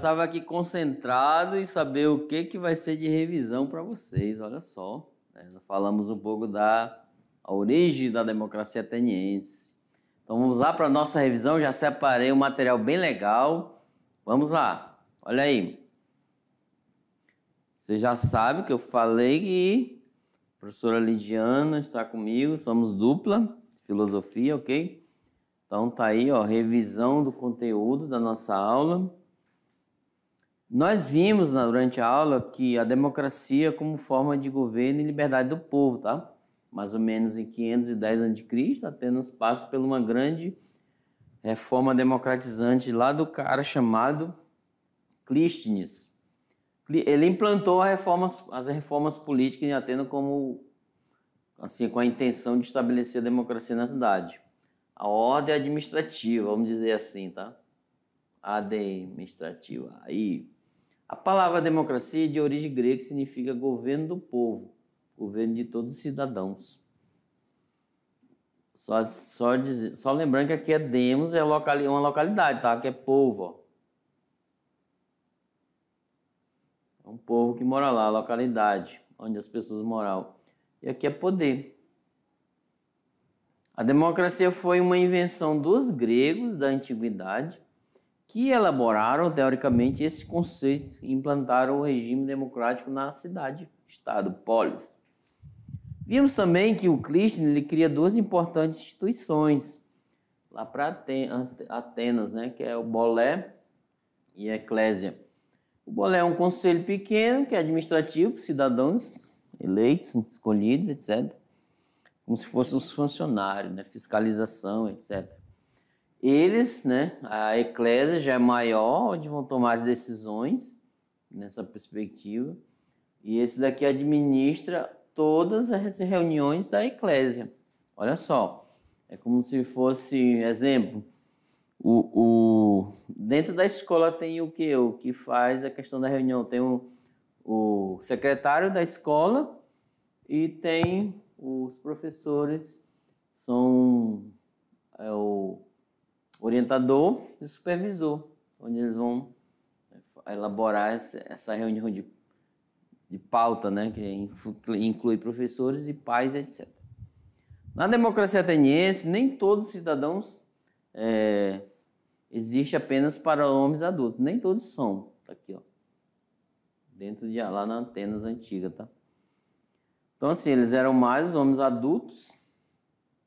estava aqui concentrado em saber o que, que vai ser de revisão para vocês, olha só. É, falamos um pouco da origem da democracia ateniense. Então vamos lá para a nossa revisão, já separei um material bem legal. Vamos lá, olha aí. Você já sabe que eu falei que a professora Lidiana está comigo, somos dupla, filosofia, ok? Então tá aí, ó, revisão do conteúdo da nossa aula. Nós vimos durante a aula que a democracia como forma de governo e liberdade do povo, tá? Mais ou menos em 510 a.C., apenas passa por uma grande reforma democratizante lá do cara chamado Clístenes. Ele implantou as reformas políticas em Atenas como assim com a intenção de estabelecer a democracia na cidade. A ordem administrativa, vamos dizer assim, tá? Administrativa. Aí, a palavra democracia de origem grega significa governo do povo, governo de todos os cidadãos. Só, só, dizer, só lembrando que aqui é Demos, é uma localidade, tá? Que é povo, ó. É um povo que mora lá, localidade, onde as pessoas moram. E aqui é poder. A democracia foi uma invenção dos gregos da antiguidade que elaboraram, teoricamente, esse conceito e implantaram o regime democrático na cidade, estado, polis. Vimos também que o Christian ele cria duas importantes instituições, lá para Atenas, né, que é o Bolé e a Eclésia. O Bolé é um conselho pequeno, que é administrativo, cidadãos eleitos, escolhidos, etc. Como se fossem os funcionários, né, fiscalização, etc. Eles, né, a eclésia já é maior, onde vão tomar as decisões nessa perspectiva. E esse daqui administra todas as reuniões da eclésia. Olha só, é como se fosse, exemplo, o, o dentro da escola tem o que? O que faz a questão da reunião? Tem o, o secretário da escola e tem os professores, são é, o orientador e supervisor, onde eles vão é, elaborar essa reunião de, de pauta, né, que inclui professores e pais, etc. Na democracia ateniense, nem todos os cidadãos é, existe apenas para homens adultos, nem todos são. Tá aqui, ó. Dentro de lá na Atenas antiga, tá? Então, assim, eles eram mais homens adultos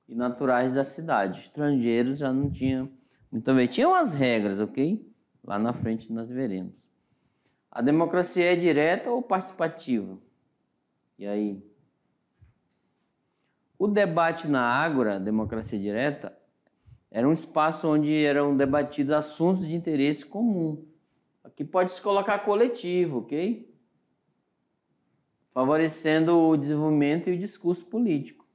e naturais da cidade. Estrangeiros já não tinham muito bem, tinha umas regras, ok? Lá na frente nós veremos. A democracia é direta ou participativa? E aí? O debate na Ágora, democracia direta, era um espaço onde eram debatidos assuntos de interesse comum. Aqui pode se colocar coletivo, ok? Favorecendo o desenvolvimento e o discurso político.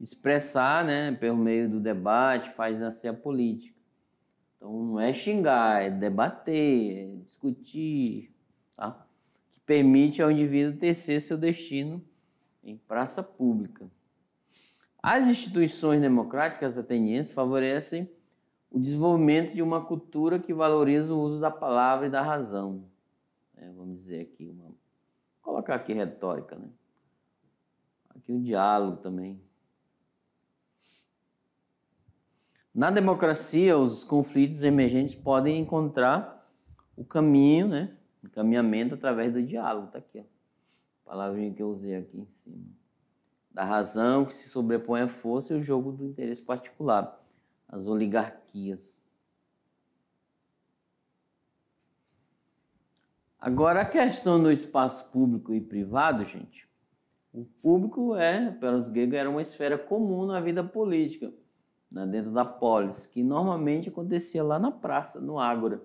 Expressar, né, pelo meio do debate, faz nascer a política. Então não é xingar, é debater, é discutir, tá? Que permite ao indivíduo tecer seu destino em praça pública. As instituições democráticas atenienses favorecem o desenvolvimento de uma cultura que valoriza o uso da palavra e da razão. É, vamos dizer aqui, uma, colocar aqui retórica, né? Aqui o um diálogo também, Na democracia, os conflitos emergentes podem encontrar o caminho, né? O caminhamento através do diálogo. Está aqui, ó. A palavrinha que eu usei aqui em cima. Da razão que se sobrepõe à força e o jogo do interesse particular. As oligarquias. Agora, a questão do espaço público e privado, gente. O público é, para os gregos, era uma esfera comum na vida política né, dentro da polis, que normalmente acontecia lá na praça, no Ágora.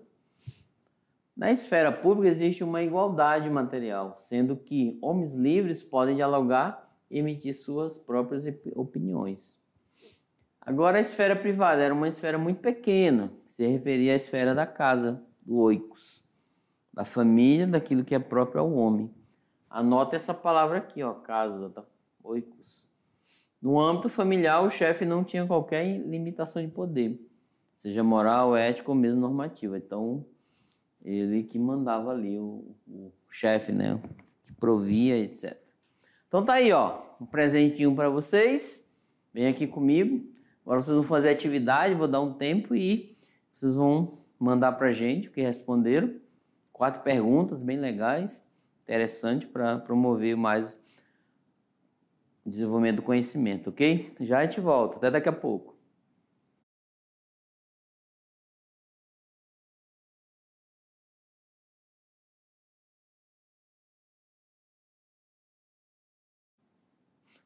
Na esfera pública existe uma igualdade material, sendo que homens livres podem dialogar e emitir suas próprias opiniões. Agora, a esfera privada era uma esfera muito pequena, que se referia à esfera da casa, do oikos, da família, daquilo que é próprio ao homem. Anota essa palavra aqui, ó, casa, tá? oikos. No âmbito familiar, o chefe não tinha qualquer limitação de poder, seja moral, ético ou mesmo normativa. Então, ele que mandava ali o, o chefe, né? Que provia, etc. Então tá aí, ó, um presentinho para vocês. Vem aqui comigo. Agora vocês vão fazer atividade, vou dar um tempo e vocês vão mandar pra gente o que responderam. Quatro perguntas bem legais, interessante para promover mais desenvolvimento do conhecimento, ok? Já a gente volta, até daqui a pouco.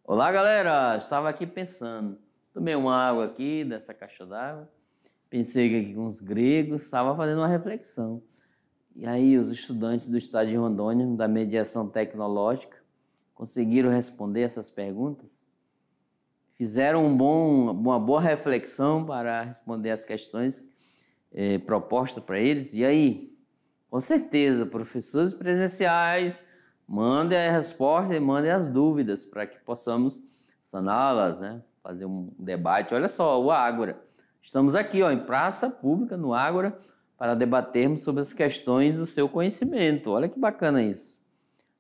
Olá, galera! Estava aqui pensando. Tomei uma água aqui dessa caixa d'água. Pensei que aqui com os gregos estava fazendo uma reflexão. E aí, os estudantes do estado de Rondônia, da mediação tecnológica, conseguiram responder essas perguntas? Fizeram um bom, uma boa reflexão para responder as questões eh, propostas para eles? E aí, com certeza, professores presenciais, mandem a resposta e mandem as dúvidas para que possamos saná-las, né? fazer um debate. Olha só, o Ágora. Estamos aqui ó, em praça pública, no Ágora, para debatermos sobre as questões do seu conhecimento. Olha que bacana isso.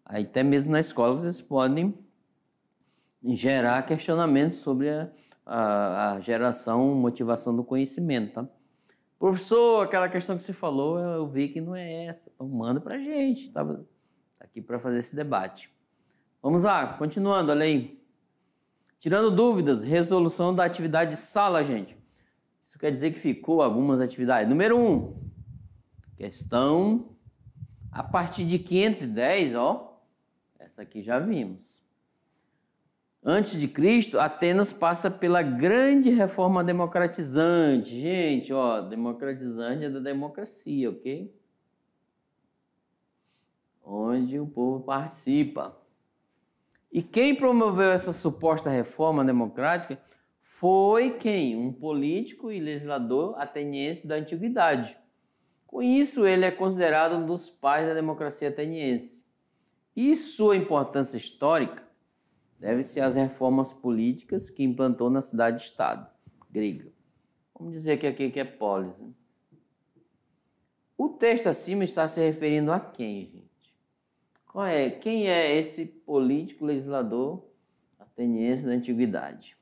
Aí, até mesmo na escola, vocês podem gerar questionamentos sobre a, a, a geração, motivação do conhecimento, tá? Professor, aquela questão que você falou, eu vi que não é essa. Então, manda pra gente, tá? tá aqui para fazer esse debate. Vamos lá, continuando, olha aí. Tirando dúvidas, resolução da atividade sala, gente. Isso quer dizer que ficou algumas atividades. Número 1, um, questão a partir de 510, ó, essa aqui já vimos. Antes de Cristo, Atenas passa pela grande reforma democratizante. Gente, ó, democratizante é da democracia, ok? Onde o povo participa. E quem promoveu essa suposta reforma democrática foi quem? Um político e legislador ateniense da antiguidade. Com isso, ele é considerado um dos pais da democracia ateniense. E sua importância histórica deve-se às reformas políticas que implantou na cidade-estado grega. Vamos dizer que aqui que é polis. Né? O texto acima está se referindo a quem, gente? Qual é, quem é esse político legislador ateniense da antiguidade?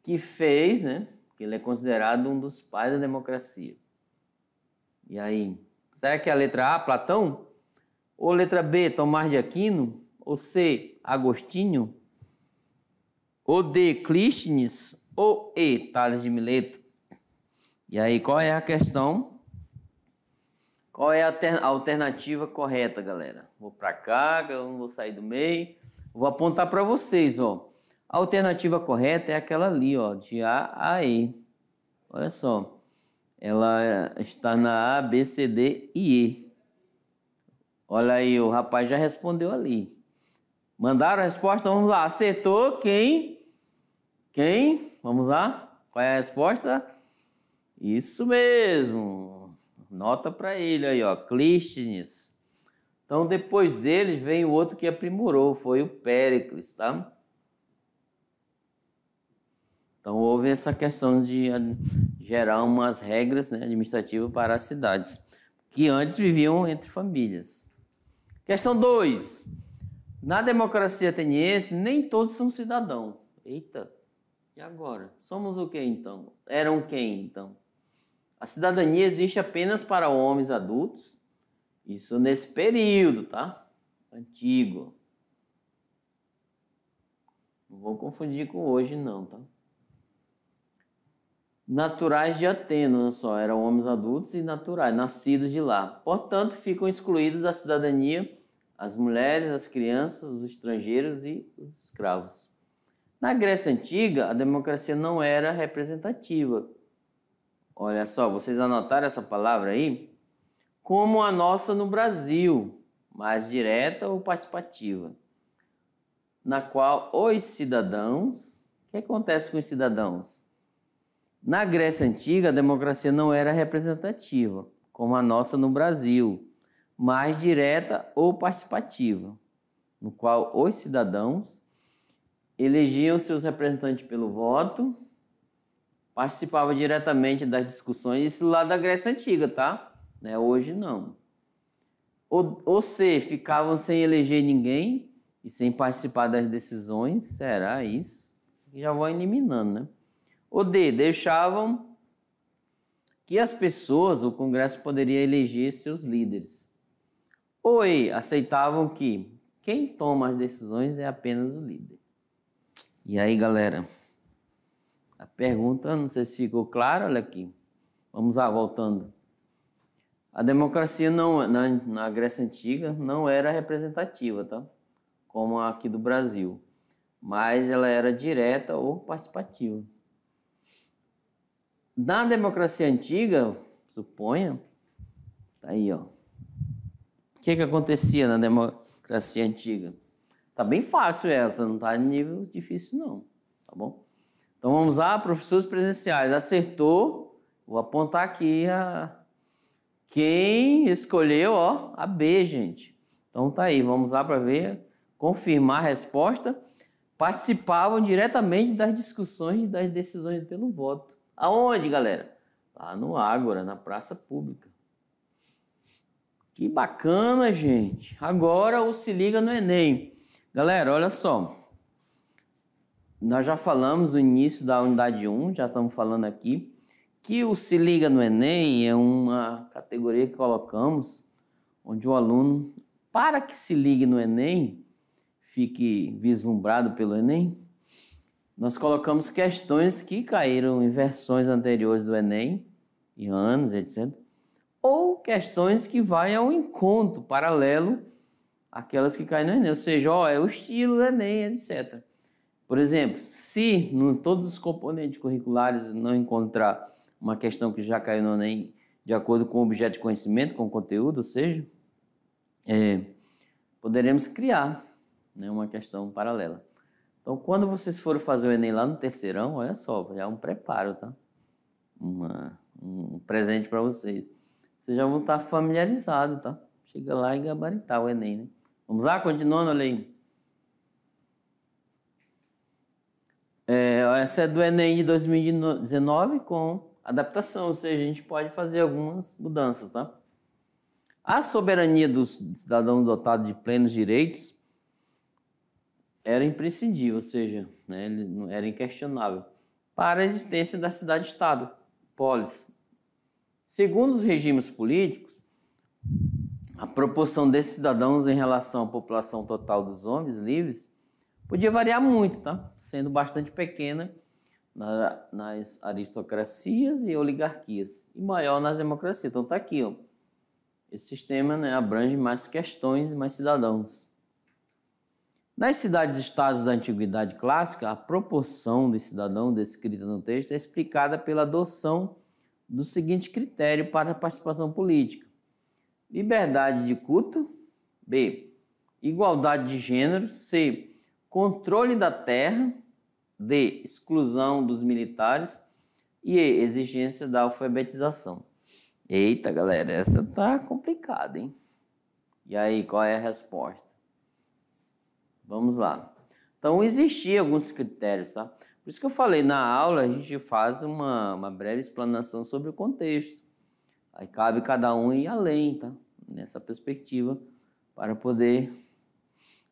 Que fez, né? Que ele é considerado um dos pais da democracia. E aí? Será que é a letra A, Platão? Ou letra B, Tomás de Aquino? Ou C, Agostinho? Ou D, Clístenes? Ou E, Tales de Mileto? E aí, qual é a questão? Qual é a alternativa correta, galera? Vou para cá, eu não vou sair do meio. Vou apontar para vocês, ó. A alternativa correta é aquela ali, ó, de A a E. Olha só. Ela está na A, B, C, D e E. Olha aí, o rapaz já respondeu ali. Mandaram a resposta, vamos lá. Acertou quem? Quem? Vamos lá. Qual é a resposta? Isso mesmo. Nota para ele aí, ó. Clístenes. Então, depois dele, vem o outro que aprimorou, foi o Péricles, tá? Então, houve essa questão de eh, gerar umas regras né, administrativas para as cidades, que antes viviam entre famílias. Questão 2. Na democracia ateniense, nem todos são cidadão. Eita, e agora? Somos o que então? Eram quem então? A cidadania existe apenas para homens adultos. Isso nesse período, tá? Antigo. Não vou confundir com hoje, não, tá? naturais de Atena, não só, eram homens adultos e naturais, nascidos de lá. Portanto, ficam excluídos da cidadania as mulheres, as crianças, os estrangeiros e os escravos. Na Grécia Antiga, a democracia não era representativa. Olha só, vocês anotaram essa palavra aí? Como a nossa no Brasil, mais direta ou participativa, na qual os cidadãos. O que acontece com os cidadãos? Na Grécia Antiga, a democracia não era representativa, como a nossa no Brasil, mas direta ou participativa, no qual os cidadãos elegiam seus representantes pelo voto, participavam diretamente das discussões, isso lá da Grécia Antiga, tá? Né? Hoje não. Ou, ou se ficavam sem eleger ninguém e sem participar das decisões, será isso? Já vão eliminando, né? O D, deixavam que as pessoas, o Congresso poderia eleger seus líderes. O E, aceitavam que quem toma as decisões é apenas o líder. E aí, galera, a pergunta, não sei se ficou claro, olha aqui. Vamos lá, voltando. A democracia não, na, na Grécia Antiga não era representativa, tá? como aqui do Brasil, mas ela era direta ou participativa. Na democracia antiga, suponha, tá aí, ó. O que que acontecia na democracia antiga? Tá bem fácil essa, não tá em nível difícil não, tá bom? Então vamos lá, professores presenciais, acertou, vou apontar aqui a quem escolheu, ó, a B, gente. Então tá aí, vamos lá para ver, confirmar a resposta. Participavam diretamente das discussões e das decisões pelo voto. Aonde, galera? Lá no Ágora, na praça pública. Que bacana, gente. Agora o Se Liga no Enem. Galera, olha só. Nós já falamos no início da unidade 1, já estamos falando aqui, que o Se Liga no Enem é uma categoria que colocamos onde o aluno, para que se ligue no Enem, fique vislumbrado pelo Enem, nós colocamos questões que caíram em versões anteriores do Enem, em anos, etc. Ou questões que vai ao encontro paralelo àquelas que caem no Enem, ou seja, ó, é o estilo do Enem, etc. Por exemplo, se em todos os componentes curriculares não encontrar uma questão que já caiu no Enem de acordo com o objeto de conhecimento, com o conteúdo, ou seja, é, poderemos criar né, uma questão paralela. Então, quando vocês forem fazer o Enem lá no terceirão, olha só, já é um preparo, tá? Uma, um presente para vocês. Vocês já vão estar tá familiarizados, tá? Chega lá e gabaritar o Enem, né? Vamos lá, continuando ali. É, essa é do Enem de 2019 com adaptação, ou seja, a gente pode fazer algumas mudanças, tá? A soberania do cidadão dotado de plenos direitos era imprescindível, ou seja, né, era inquestionável, para a existência da cidade-estado, polis. Segundo os regimes políticos, a proporção desses cidadãos em relação à população total dos homens livres podia variar muito, tá? sendo bastante pequena na, nas aristocracias e oligarquias e maior nas democracias. Então tá aqui, ó. Esse sistema né, abrange mais questões e mais cidadãos. Nas cidades-estados da Antiguidade Clássica, a proporção de cidadão descrita no texto é explicada pela adoção do seguinte critério para a participação política: liberdade de culto, B. Igualdade de gênero, C. Controle da terra, D. Exclusão dos militares e E. Exigência da alfabetização. Eita, galera, essa tá complicada, hein? E aí, qual é a resposta? Vamos lá. Então, existiam alguns critérios, tá? Por isso que eu falei, na aula a gente faz uma, uma breve explanação sobre o contexto. Aí cabe cada um ir além, tá? Nessa perspectiva, para poder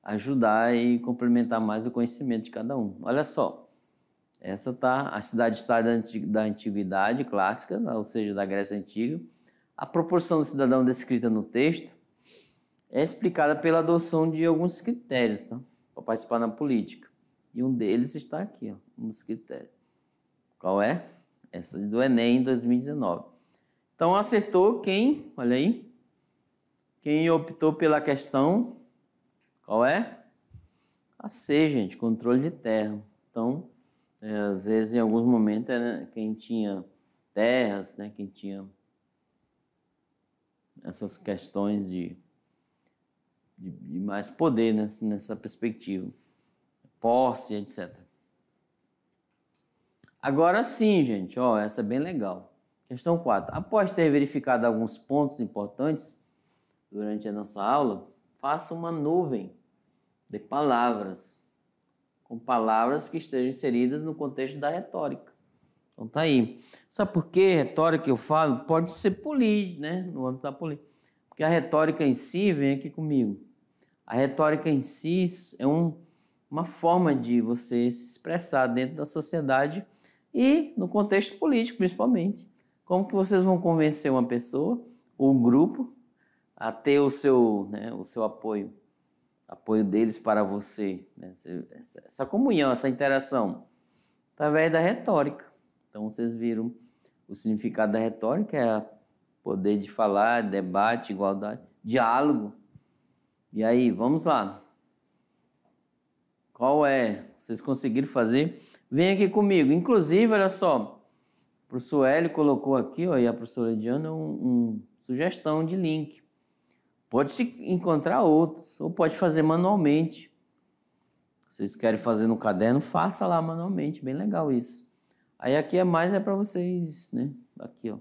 ajudar e complementar mais o conhecimento de cada um. Olha só, essa tá a cidade-estado da antiguidade clássica, ou seja, da Grécia Antiga. A proporção do cidadão descrita no texto é explicada pela adoção de alguns critérios tá? para participar na política. E um deles está aqui, ó, um dos critérios. Qual é? Essa do Enem em 2019. Então acertou quem, olha aí, quem optou pela questão, qual é? A C, gente, controle de terra. Então, é, às vezes em alguns momentos, né, quem tinha terras, né, quem tinha essas questões de de, mais poder nessa, nessa perspectiva, posse, etc. Agora sim, gente, ó, essa é bem legal. Questão 4. Após ter verificado alguns pontos importantes durante a nossa aula, faça uma nuvem de palavras com palavras que estejam inseridas no contexto da retórica. Então tá aí. Sabe por que retórica eu falo? Pode ser política, né? No âmbito da política. Porque a retórica em si vem aqui comigo. A retórica em si é um, uma forma de você se expressar dentro da sociedade e no contexto político, principalmente. Como que vocês vão convencer uma pessoa ou um grupo a ter o seu, né, o seu apoio, apoio deles para você, né? essa, essa comunhão, essa interação, através da retórica. Então vocês viram o significado da retórica é poder de falar, debate, igualdade, diálogo, e aí, vamos lá. Qual é? Vocês conseguiram fazer? Vem aqui comigo. Inclusive, olha só, o professor Hélio colocou aqui, ó, e a professora Diana, um, um sugestão de link. Pode se encontrar outros, ou pode fazer manualmente. Vocês querem fazer no caderno, faça lá manualmente, bem legal isso. Aí aqui é mais é para vocês, né? Aqui, ó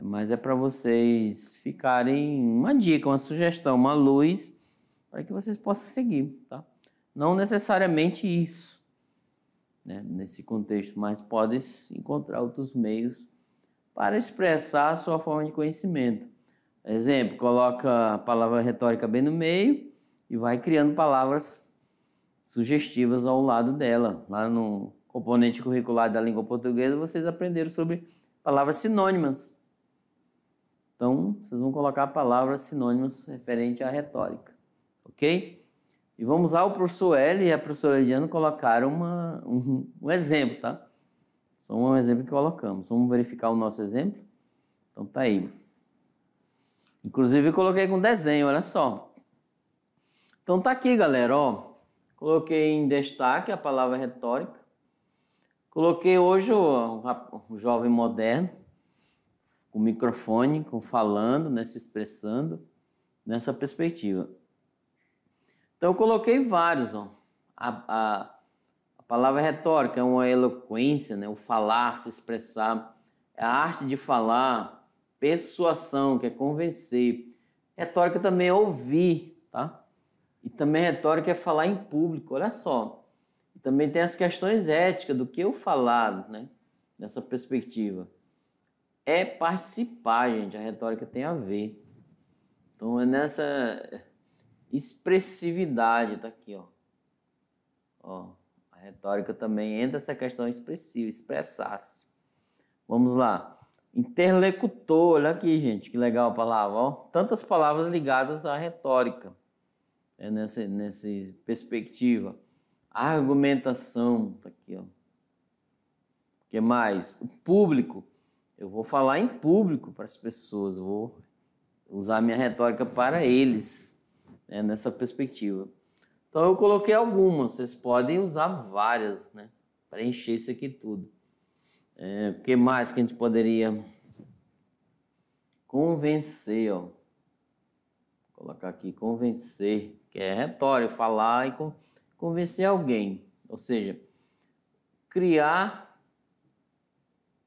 mas é para vocês ficarem uma dica, uma sugestão, uma luz para que vocês possam seguir, tá? Não necessariamente isso, né? nesse contexto, mas podem encontrar outros meios para expressar a sua forma de conhecimento. Exemplo, coloca a palavra retórica bem no meio e vai criando palavras sugestivas ao lado dela. Lá no componente curricular da língua portuguesa, vocês aprenderam sobre palavras sinônimas. Então, vocês vão colocar palavras sinônimos referente à retórica, ok? E vamos ao professor L e a professora Ediano colocaram uma, um, um exemplo, tá? Só um exemplo que colocamos. Vamos verificar o nosso exemplo? Então, tá aí. Inclusive, eu coloquei com desenho, olha só. Então, tá aqui, galera, ó. Coloquei em destaque a palavra retórica. Coloquei hoje o, o jovem moderno com microfone, com falando, né, se expressando nessa perspectiva. Então eu coloquei vários. Ó. A, a, a palavra retórica é uma eloquência, né, o falar, se expressar, é a arte de falar, persuasão, que é convencer. Retórica também é ouvir, tá? E também retórica é falar em público, olha só. E também tem as questões éticas do que eu falar, né? Nessa perspectiva é participar, gente. A retórica tem a ver. Então é nessa expressividade, tá aqui, ó. ó a retórica também entra essa questão expressiva, expressar-se. Vamos lá. Interlocutor, olha aqui, gente, que legal a palavra, ó. Tantas palavras ligadas à retórica. É nessa, nessa perspectiva. Argumentação, tá aqui, ó. O que mais? O público eu vou falar em público para as pessoas, vou usar minha retórica para eles, né, nessa perspectiva. Então eu coloquei algumas, vocês podem usar várias, né, para encher isso aqui tudo. É, o que mais que a gente poderia convencer, ó. Vou colocar aqui convencer, que é retórico, falar e convencer alguém, ou seja, criar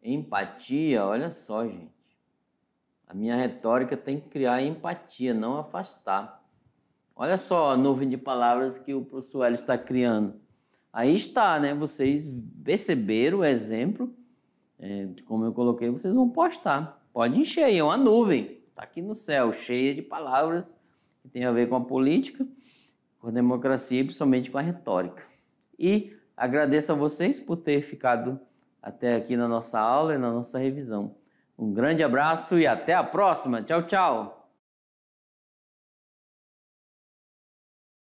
Empatia, olha só, gente. A minha retórica tem que criar empatia, não afastar. Olha só a nuvem de palavras que o professor Hélio está criando. Aí está, né? Vocês perceberam o exemplo, é, como eu coloquei, vocês vão postar. Pode encher aí, é uma nuvem. Está aqui no céu, cheia de palavras que tem a ver com a política, com a democracia e principalmente com a retórica. E agradeço a vocês por ter ficado até aqui na nossa aula e na nossa revisão. Um grande abraço e até a próxima. Tchau, tchau!